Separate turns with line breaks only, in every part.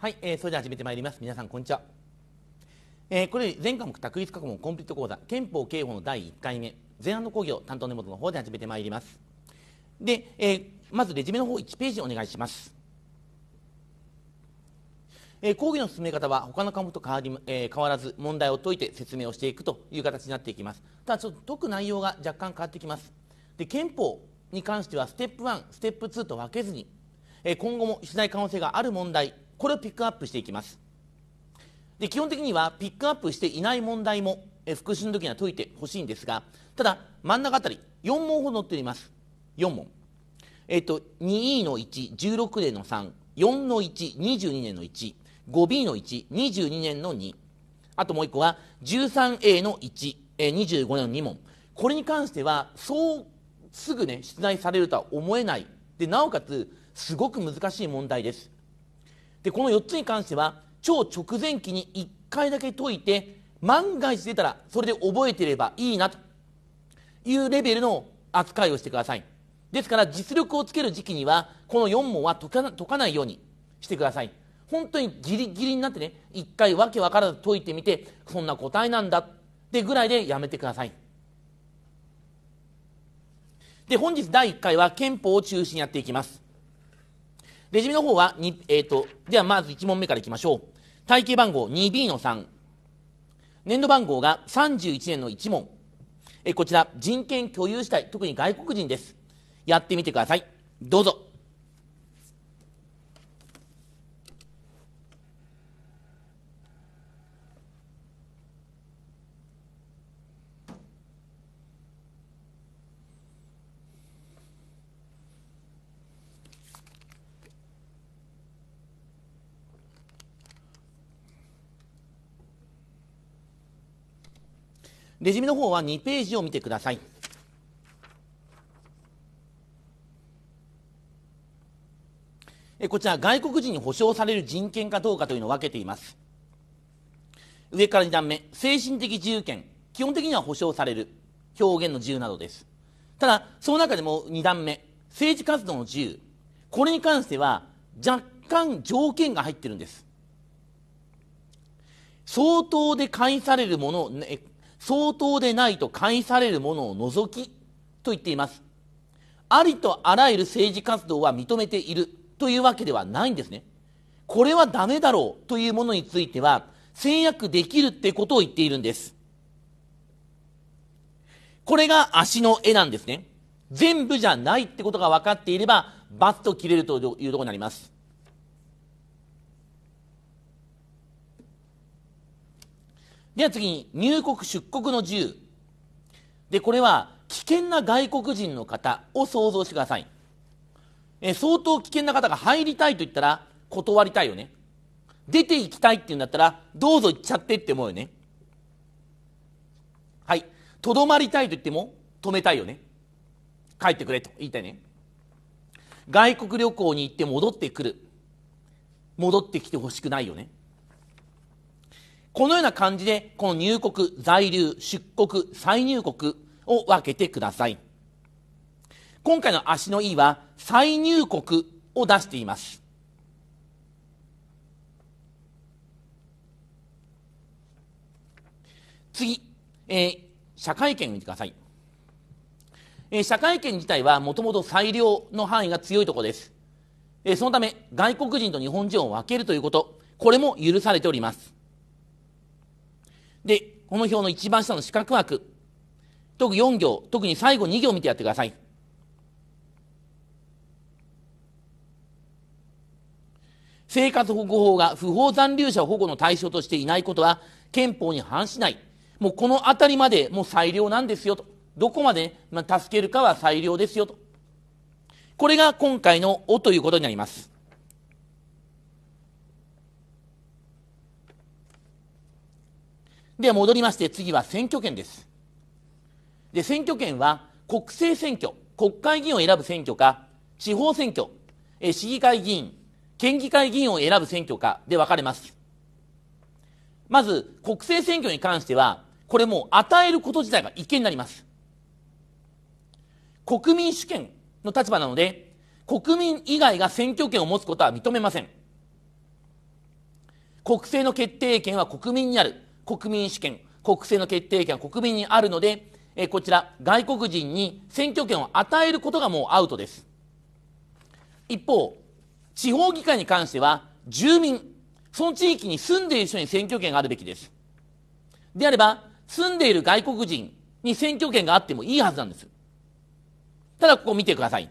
はい、えー、それでは始めてまいります。皆さん、こんにちは。えー、これ全科目択一過去問コンプリート講座、憲法刑法の第1回目、前半の講義を担当根本の方で始めてまいります。で、えー、まずレジュメの方1ページお願いします。え講義の進め方は他の科目と変わり、えー、変わらず問題を解いて説明をしていくという形になっていきます。ただ、ちょっと解く内容が若干変わってきます。で、憲法に関してはステップ1、ステップ2と分けずに、えー、今後も取材可能性がある問題、これをピックアップしていきますで基本的にはピックアップしていない問題も復習の時には解いてほしいんですがただ真ん中あたり4問ほど載っております4問えっと 2E の116での34の122年の 15B の122年の2あともう1個は 13A の125年の2問これに関してはそうすぐね出題されるとは思えないでなおかつすごく難しい問題ですでこの4つに関しては超直前期に1回だけ解いて万が一出たらそれで覚えてればいいなというレベルの扱いをしてくださいですから実力をつける時期にはこの4問は解かないようにしてください本当にギリギリになってね一回わけわからず解いてみてそんな答えなんだってぐらいでやめてくださいで本日第1回は憲法を中心にやっていきますレジュメの方は、えっ、ー、と、ではまず1問目からいきましょう。体系番号 2B の3。年度番号が31年の1問。えこちら、人権共有主体、特に外国人です。やってみてください。どうぞ。レジュメの方は2ページを見てください。こちら、外国人に保障される人権かどうかというのを分けています。上から2段目、精神的自由権、基本的には保障される、表現の自由などです。ただ、その中でも2段目、政治活動の自由、これに関しては若干条件が入ってるんです。相当で介されるもの、相当でないと介されるものを除きと言っていますありとあらゆる政治活動は認めているというわけではないんですねこれはダメだろうというものについては制約できるってことを言っているんですこれが足の絵なんですね全部じゃないってことが分かっていればバッと切れるというところになりますでは次に入国出国の自由でこれは危険な外国人の方を想像してくださいえ相当危険な方が入りたいと言ったら断りたいよね出て行きたいって言うんだったらどうぞ行っちゃってって思うよねはいとどまりたいと言っても止めたいよね帰ってくれと言いたいね外国旅行に行って戻ってくる戻ってきてほしくないよねこのような感じで、この入国、在留、出国、再入国を分けてください。今回の足の E は、再入国を出しています。次、えー、社会権を見てください。えー、社会権自体はもともと裁量の範囲が強いところです。えー、そのため、外国人と日本人を分けるということ、これも許されております。で、この表の一番下の四角枠、特に4行、特に最後2行見てやってください。生活保護法が不法残留者保護の対象としていないことは憲法に反しない。もうこの辺りまでもう裁量なんですよと。どこまで、まあ、助けるかは裁量ですよと。これが今回の「お」ということになります。で、戻りまして、次は選挙権です。で、選挙権は、国政選挙、国会議員を選ぶ選挙か、地方選挙、え市議会議員、県議会議員を選ぶ選挙かで分かれます。まず、国政選挙に関しては、これもう与えること自体が違憲になります。国民主権の立場なので、国民以外が選挙権を持つことは認めません。国政の決定権は国民にある。国民主権、国政の決定権は国民にあるので、えこちら、外国人に選挙権を与えることがもうアウトです。一方、地方議会に関しては、住民、その地域に住んでいる人に選挙権があるべきです。であれば、住んでいる外国人に選挙権があってもいいはずなんです。ただ、ここ見てください。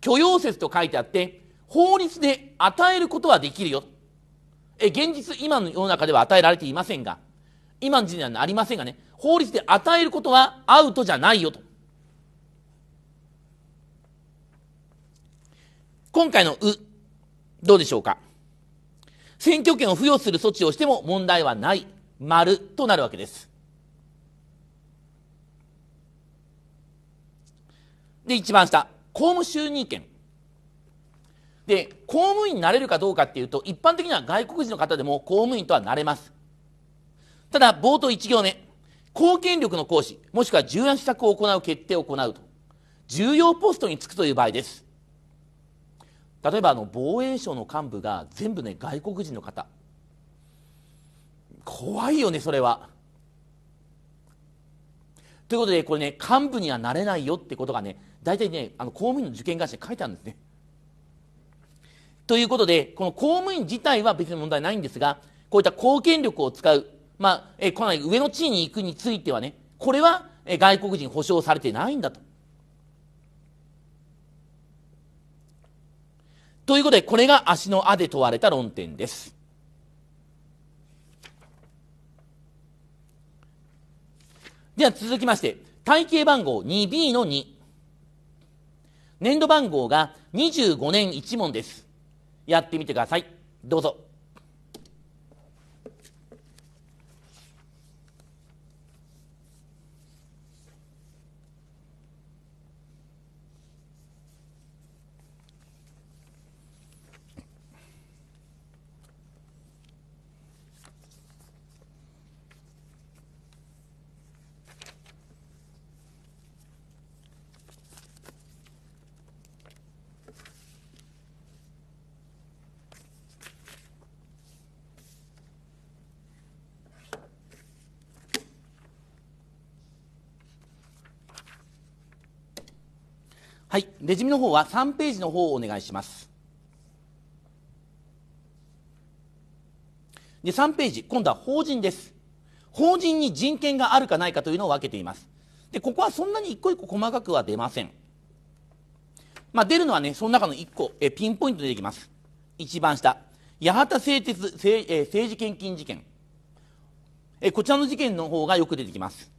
許容説と書いてあって、法律で与えることはできるよ。え現実今の世の中では与えられていませんが今の時代にはありませんがね法律で与えることはアウトじゃないよと今回の「う」どうでしょうか選挙権を付与する措置をしても問題はない丸となるわけですで一番下公務就任権で公務員になれるかどうかっていうと一般的には外国人の方でも公務員とはなれますただ冒頭1行目公権力の行使もしくは重要な施策を行う決定を行うと重要ポストに就くという場合です例えばあの防衛省の幹部が全部ね外国人の方怖いよねそれはということでこれね幹部にはなれないよってことがね大体ねあの公務員の受験会社に書いてあるんですねということで、この公務員自体は別に問題ないんですが、こういった公権力を使う、まあ、えこの上の地位に行くについてはね、これは外国人保障されてないんだと。ということで、これが足のあで問われた論点です。では続きまして、体系番号 2B の2。年度番号が25年1問です。やってみてくださいどうぞはいレジュメの方は3ページの方をお願いしますで3ページ今度は法人です法人に人権があるかないかというのを分けていますでここはそんなに一個一個細かくは出ませんまあ、出るのはねその中の1個えピンポイントでできます一番下八幡製鉄政,、え政治献金事件えこちらの事件の方がよく出てきます、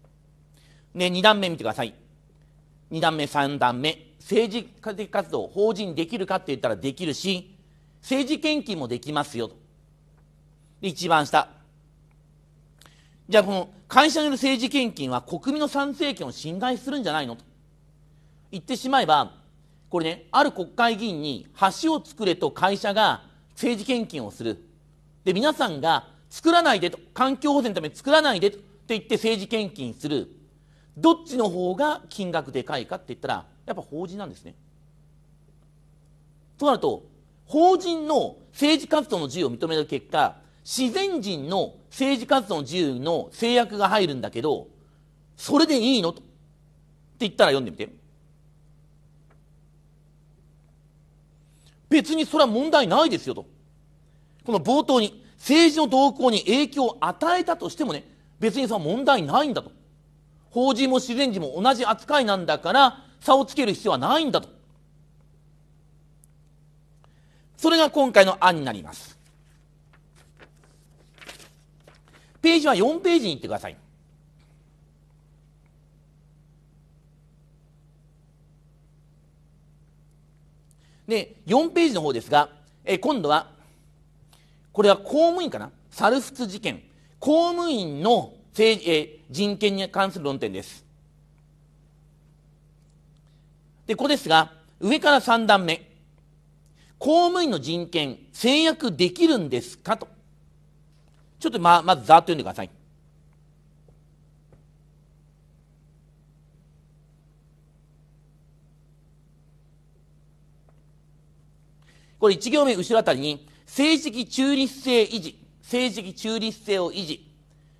ね、2段目見てください2段目3段目政治的活動を法人できるかって言ったらできるし、政治献金もできますよと。一番下。じゃあこの会社による政治献金は国民の参政権を侵害するんじゃないのと言ってしまえば、これね、ある国会議員に橋を作れと会社が政治献金をする。で、皆さんが作らないでと、環境保全のために作らないでとって言って政治献金する。どっちの方が金額でかいかって言ったら、やっぱ法人なんですね。となると法人の政治活動の自由を認めた結果自然人の政治活動の自由の制約が入るんだけどそれでいいのとって言ったら読んでみて別にそれは問題ないですよとこの冒頭に政治の動向に影響を与えたとしてもね別にそれは問題ないんだと法人も自然人も同じ扱いなんだから差をつける必要はないんだとそれが今回の案になりますページは4ページに行ってくださいで4ページの方ですがえ今度はこれは公務員かな猿払事件公務員の政治、え人権に関する論点ですで、ここですが、上から3段目。公務員の人権、制約できるんですかと。ちょっとま、まずざーっと読んでください。これ1行目後ろあたりに、政治的中立性維持、政治的中立性を維持、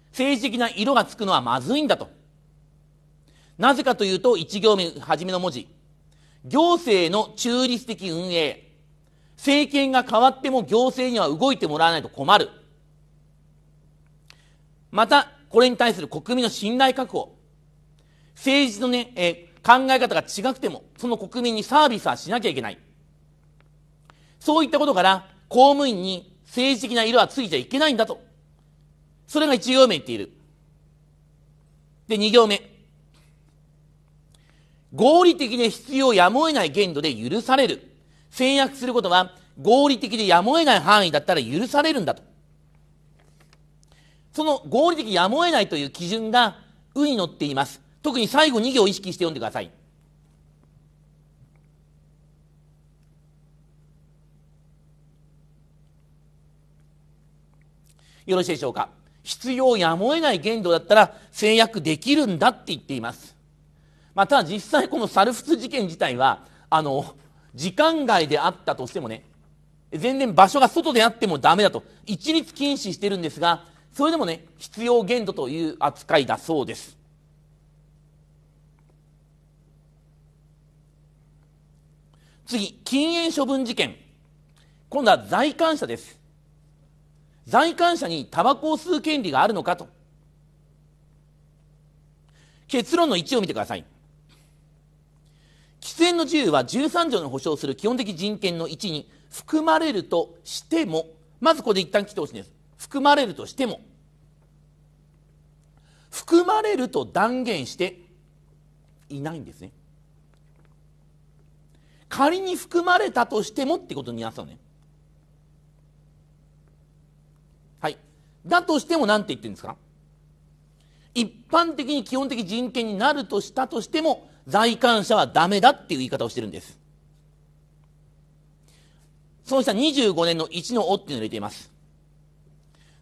政治的な色がつくのはまずいんだと。なぜかというと、1行目、初めの文字、行政の中立的運営。政権が変わっても行政には動いてもらわないと困る。また、これに対する国民の信頼確保。政治のね、え考え方が違くても、その国民にサービスはしなきゃいけない。そういったことから、公務員に政治的な色はついちゃいけないんだと。それが1行目言っている。で、2行目。合理的で必要やむを得ない限度で許される。制約することは合理的でやむを得ない範囲だったら許されるんだと。その合理的やむを得ないという基準がうに載っています。特に最後2行を意識して読んでください。よろしいでしょうか。必要やむを得ない限度だったら制約できるんだって言っています。まあ、ただ実際この猿払事件自体はあの時間外であったとしてもね全然場所が外であってもダメだと一律禁止してるんですがそれでもね必要限度という扱いだそうです次禁煙処分事件今度は在官者です在官者にタバコを吸う権利があるのかと結論の1を見てください喫煙の自由は13条の保障する基本的人権の1に含まれるとしても、まずここで一旦来てほしいんです。含まれるとしても。含まれると断言していないんですね。仮に含まれたとしてもってことになさのね。はい。だとしても何て言ってるんですか一般的に基本的人権になるとしたとしても在官者はダメだっていう言い方をしてるんです。そうした25年の1の「お」っていうのを入れています。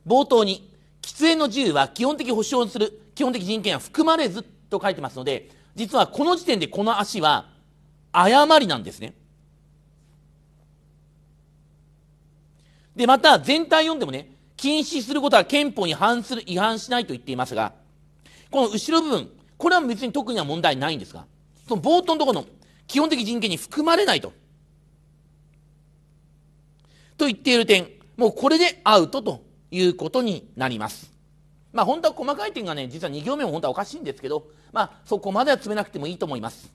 冒頭に、喫煙の自由は基本的保障する基本的人権は含まれずと書いてますので、実はこの時点でこの足は誤りなんですね。で、また全体読んでもね、禁止することは憲法に反する違反しないと言っていますが、この後ろ部分、これは別に特には問題ないんですが、その冒頭のところの基本的人権に含まれないと。と言っている点、もうこれでアウトということになります。まあ本当は細かい点がね、実は2行目も本当はおかしいんですけど、まあそこまでは詰めなくてもいいと思います。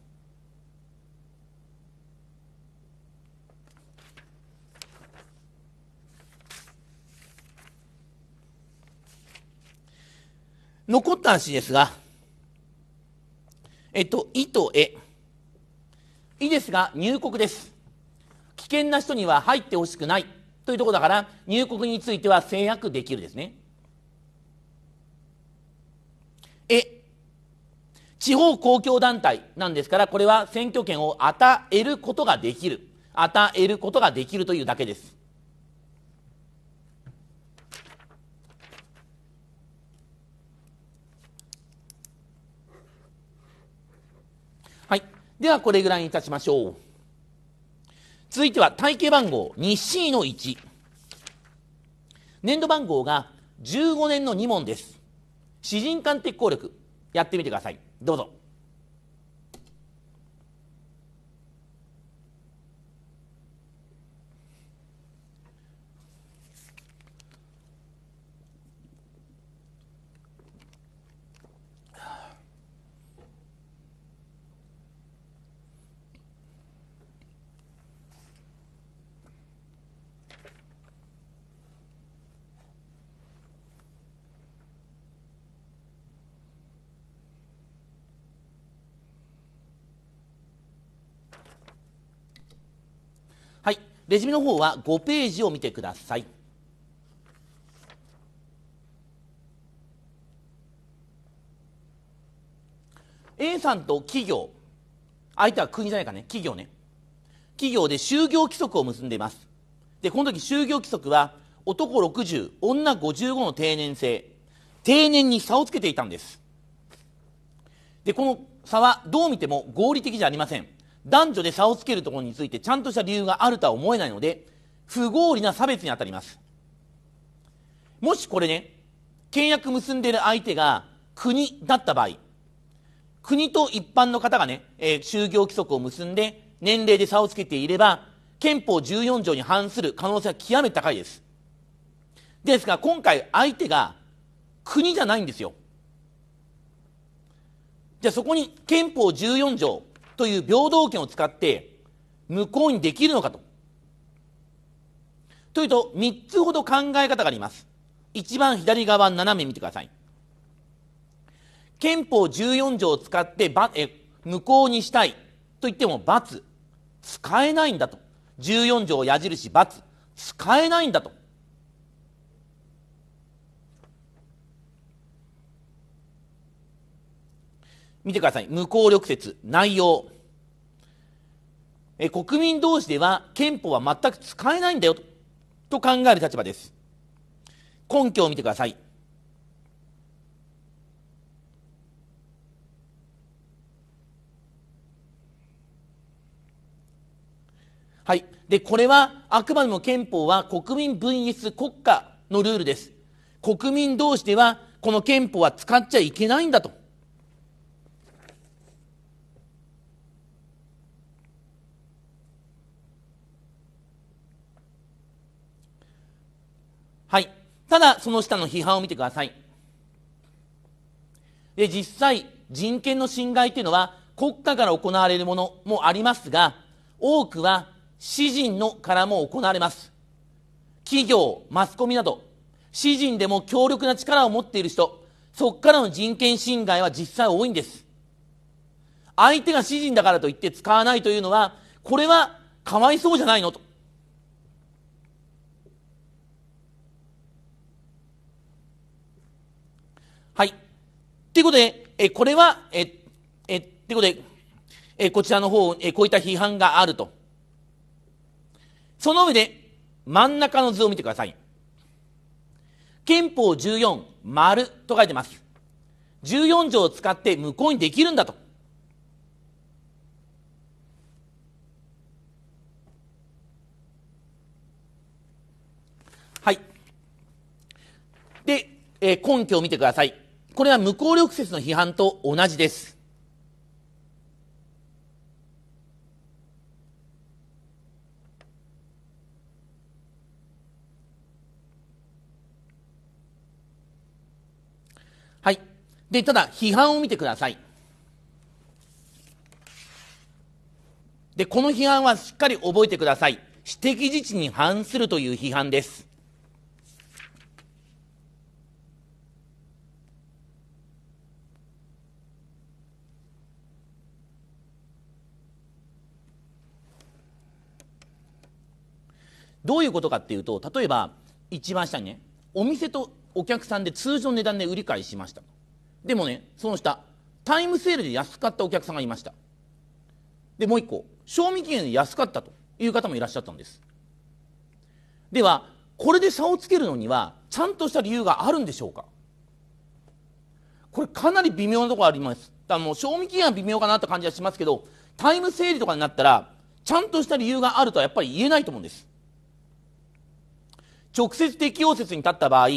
残った話ですが、えっと、いとえ。いですが、入国です。危険な人には入ってほしくないというところだから、入国については制約できるですね。え。地方公共団体なんですから、これは選挙権を与えることができる。与えることができるというだけです。ではこれぐらいにいたしましょう。続いては体系番号 2C の1。年度番号が15年の2問です。詩人間的効力、やってみてください。どうぞ。レジュメの方は5ページを見てください。A さんと企業相手は国じゃないかね企業ね企業で就業規則を結んでいますでこの時就業規則は男60女55の定年制定年に差をつけていたんですでこの差はどう見ても合理的じゃありません男女で差をつけるところについてちゃんとした理由があるとは思えないので、不合理な差別に当たります。もしこれね、契約結んでいる相手が国だった場合、国と一般の方がね、えー、就業規則を結んで年齢で差をつけていれば、憲法14条に反する可能性は極めて高いです。ですが、今回相手が国じゃないんですよ。じゃあそこに憲法14条、という平等権を使って無効にできるのかと。というと、3つほど考え方があります。一番左側斜め見てください。憲法14条を使ってえ無効にしたいと言っても×使えないんだと14条矢印×使えないんだと見てください。無効力説、内容。え国民同士では憲法は全く使えないんだよとと考える立場です。根拠を見てください。はい。で、これはあくまでも憲法は国民 VS 国家のルールです。国民同士ではこの憲法は使っちゃいけないんだと。ただその下の批判を見てくださいで実際人権の侵害というのは国家から行われるものもありますが多くは私人のからも行われます企業マスコミなど私人でも強力な力を持っている人そこからの人権侵害は実際多いんです相手が私人だからといって使わないというのはこれはかわいそうじゃないのとということで、えこれは、え、え、ということで、えこちらの方、えこういった批判があると。その上で、真ん中の図を見てください。憲法14、丸と書いてます。14条を使って無効にできるんだと。はい。で、えー、根拠を見てください。これは無効力説の批判と同じです。はい。で、ただ、批判を見てください。で、この批判はしっかり覚えてください。私的自治に反するという批判です。どういうことかっていうと例えば一番下にねお店とお客さんで通常の値段で売り買いしましたでもねその下タイムセールで安かったお客さんがいましたでもう一個賞味期限で安かったという方もいらっしゃったんですではこれで差をつけるのにはちゃんとした理由があるんでしょうかこれかなり微妙なところありますだもう賞味期限は微妙かなって感じはしますけどタイム整理とかになったらちゃんとした理由があるとはやっぱり言えないと思うんです直接適用説に立った場合、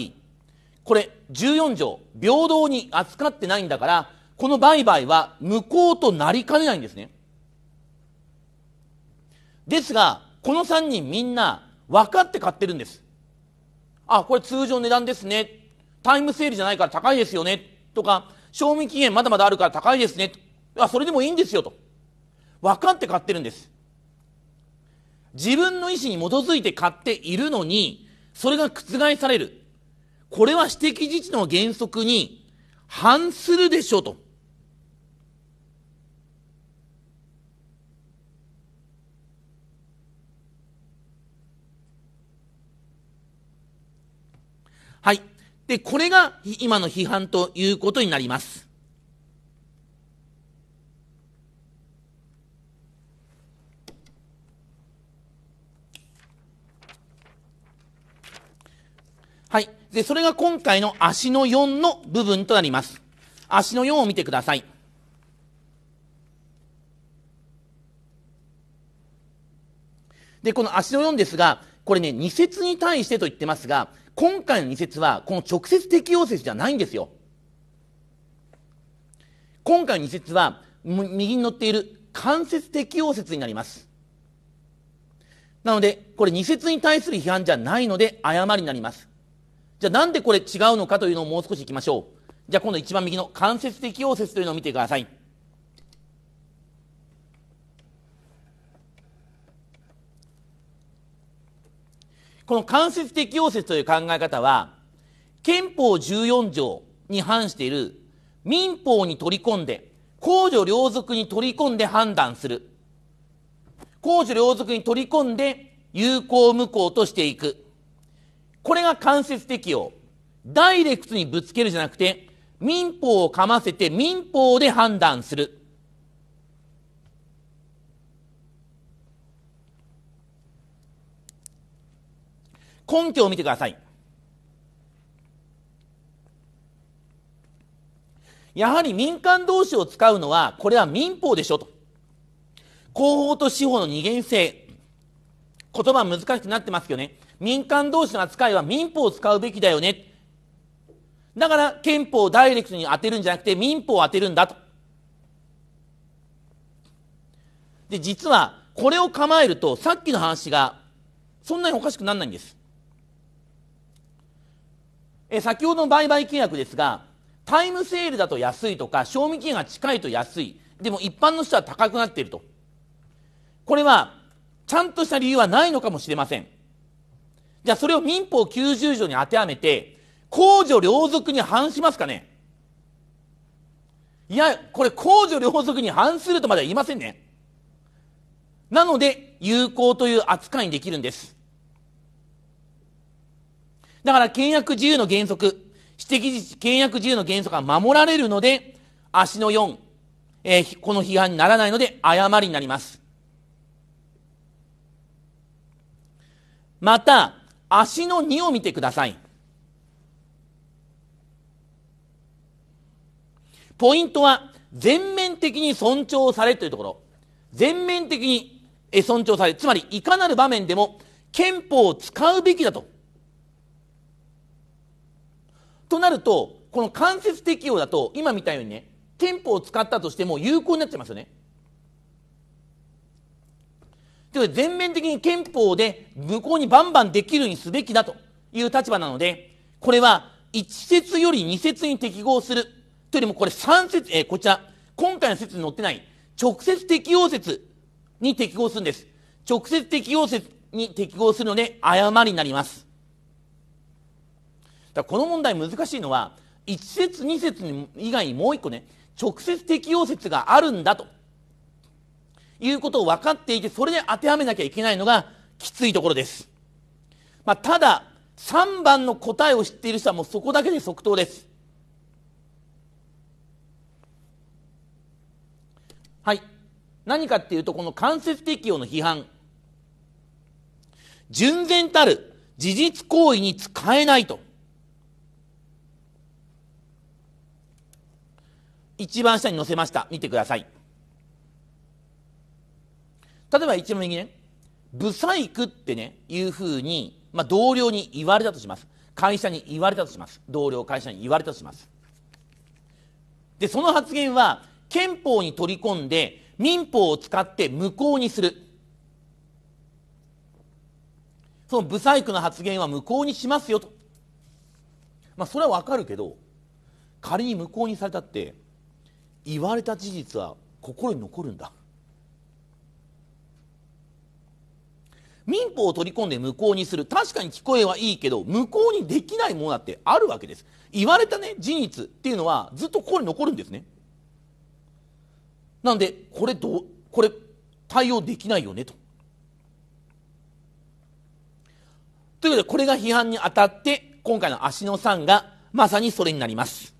これ14条、平等に扱ってないんだから、この売買は無効となりかねないんですね。ですが、この3人みんな分かって買ってるんです。あ、これ通常値段ですね。タイムセールじゃないから高いですよね。とか、賞味期限まだまだあるから高いですね。あ、それでもいいんですよ。と。分かって買ってるんです。自分の意思に基づいて買っているのに、それが覆される。これは私的自治の原則に反するでしょうと。はい。で、これが今の批判ということになります。で、それが今回の足の4の部分となります。足の4を見てください。で、この足の4ですが、これね、二節に対してと言ってますが、今回の二節は、この直接適用説じゃないんですよ。今回の二節は、右に載っている間接適用説になります。なので、これ二節に対する批判じゃないので、誤りになります。じゃあなんでこれ違うのかというのをもう少しいきましょう。じゃあ今度一番右の間接的応接というのを見てください。この間接的応説という考え方は、憲法14条に反している民法に取り込んで、公序良俗に取り込んで判断する。公序良俗に取り込んで有効無効としていく。これが間接適用。ダイレクトにぶつけるじゃなくて、民法をかませて民法で判断する。根拠を見てください。やはり民間同士を使うのは、これは民法でしょと。広報と司法の二元性。言葉難しくなってますけどね。民間同士の扱いは民法を使うべきだよね。だから憲法をダイレクトに当てるんじゃなくて民法を当てるんだと。で、実はこれを構えるとさっきの話がそんなにおかしくならないんです。え先ほどの売買契約ですが、タイムセールだと安いとか、賞味期限が近いと安い。でも一般の人は高くなっていると。これは、ちゃんとした理由はないのかもしれません。じゃあそれを民法90条に当てはめて、公序良俗に反しますかねいや、これ公序良俗に反するとまでは言いませんね。なので、有効という扱いにできるんです。だから、倹約自由の原則、私的倹約自由の原則が守られるので、足の4、えー、この批判にならないので、誤りになります。また、足の2を見てください。ポイントは、全面的に尊重されというところ。全面的に尊重され。つまり、いかなる場面でも憲法を使うべきだと。となると、この間接適用だと、今見たようにね、憲法を使ったとしても有効になっちゃいますよね。とい全面的に憲法で無効にバンバンできるようにすべきだという立場なので、これは1節より2節に適合するというよりもこれ3節、えー、こちら、今回の説に載ってない直接適用説に適合するんです。直接適用説に適合するので誤りになります。だこの問題難しいのは、1節2節以外にもう1個ね、直接適用説があるんだということを分かっていて、それで当てはめなきゃいけないのがきついところです。まあ、ただ、3番の答えを知っている人はもうそこだけで即答です。はい。何かっていうと、この間接適用の批判。純然たる事実行為に使えないと。一番下に載せました。見てください。例えば一番右ね、ブサイクってね、いうふうに、まあ、同僚に言われたとします。会社に言われたとします。同僚、会社に言われたとします。で、その発言は、憲法に取り込んで、民法を使って無効にする。その不細工の発言は無効にしますよと。まあ、それはわかるけど、仮に無効にされたって、言われた事実は心に残るんだ。民法を取り込んで無効にする確かに聞こえはいいけど無効にできないものだってあるわけです言われたね事実っていうのはずっとここに残るんですねなんでこれどこれ対応できないよねとということでこれが批判に当たって今回の足の3がまさにそれになります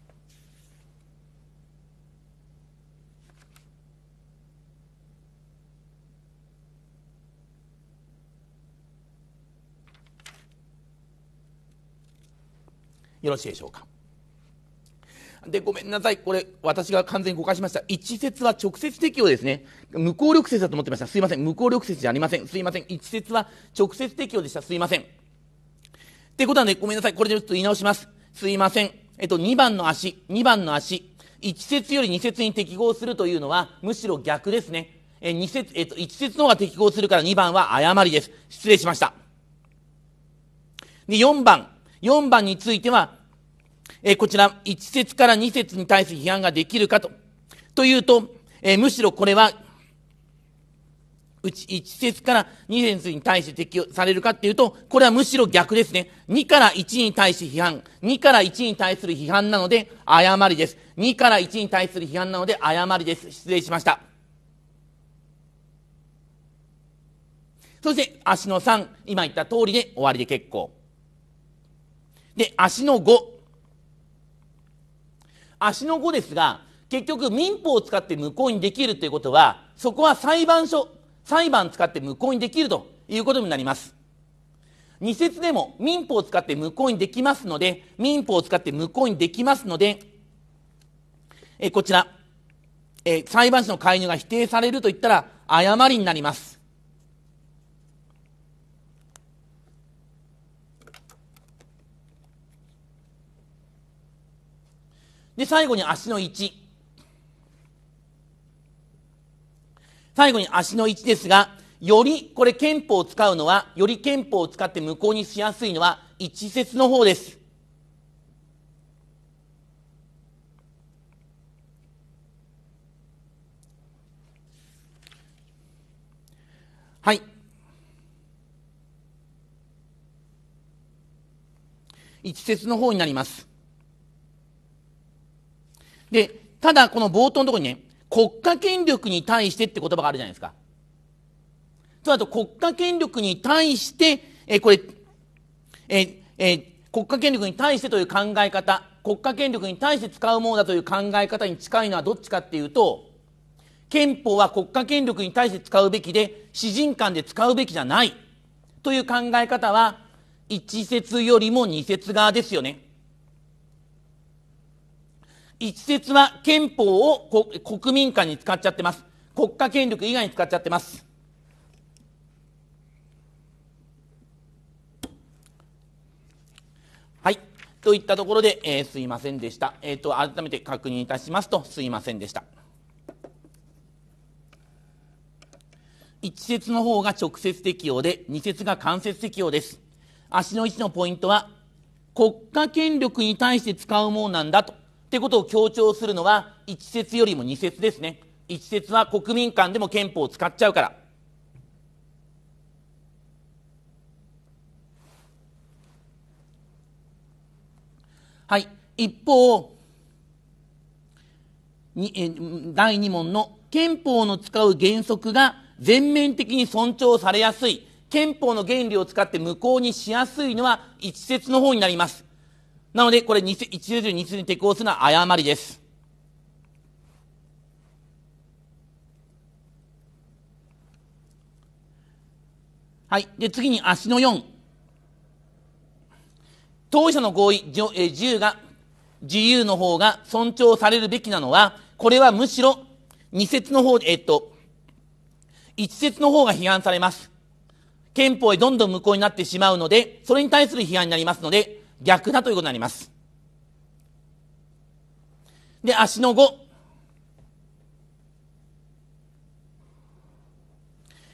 よろしいでしょうかでごめんなさいこれ私が完全に誤解しました一節は直接適用ですね無効力説だと思ってましたすいません無効力説じゃありませんすいません一節は直接適用でしたすいませんってことはねごめんなさいこれでちょっと言い直しますすいませんえっと2番の足2番の足1節より2節に適合するというのはむしろ逆ですねえ2節、えっと、1節の方が適合するから2番は誤りです失礼しましたで4番4番については、えこちら、1節から2節に対する批判ができるかと。というと、えむしろこれは、うち1節から2節に対して適用されるかっていうと、これはむしろ逆ですね。2から1に対して批判。2から1に対する批判なので、誤りです。2から1に対する批判なので、誤りです。失礼しました。そして、足の3、今言った通りで終わりで結構。で、足の5。足の5ですが、結局民法を使って無効にできるということは、そこは裁判所、裁判使って無効にできるということになります。二節でも民法を使って無効にできますので、民法を使って無効にできますので、えこちら、え裁判所の介入が否定されるといったら誤りになります。で、最後に足の1。最後に足の1ですが、よりこれ憲法を使うのは、より憲法を使って無効にしやすいのは、一節の方です。はい。一節の方になります。で、ただこの冒頭のところにね、国家権力に対してって言葉があるじゃないですか。そうだと国家権力に対して、えこれ、ええ国家権力に対してという考え方、国家権力に対して使うものだという考え方に近いのはどっちかっていうと、憲法は国家権力に対して使うべきで、私人間で使うべきじゃないという考え方は、一説よりも二説側ですよね。一説は憲法を国民間に使っちゃってます。国家権力以外に使っちゃってます。はい。といったところで、えー、すいませんでした。えっ、ー、と、改めて確認いたしますと、すいませんでした。一節の方が直接適用で、二節が間接適用です。足の位置のポイントは、国家権力に対して使うものなんだと。ってことを強調するのは1節よりも2節ですね1節は国民間でも憲法を使っちゃうからはい一方第2問の憲法の使う原則が全面的に尊重されやすい憲法の原理を使って無効にしやすいのは一節の方になりますなので、これ、一9 2通に適応するのは誤りです。はい。で、次に足の4。当社の合意、自由が、自由の方が尊重されるべきなのは、これはむしろ、二節の方、えっと、一節の方が批判されます。憲法へどんどん無効になってしまうので、それに対する批判になりますので、逆だということになりますで足の5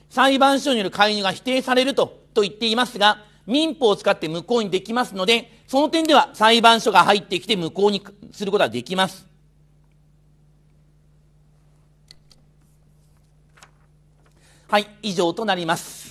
裁判所による介入が否定されるとと言っていますが民法を使って無効にできますのでその点では裁判所が入ってきて無効にすることはできますはい以上となります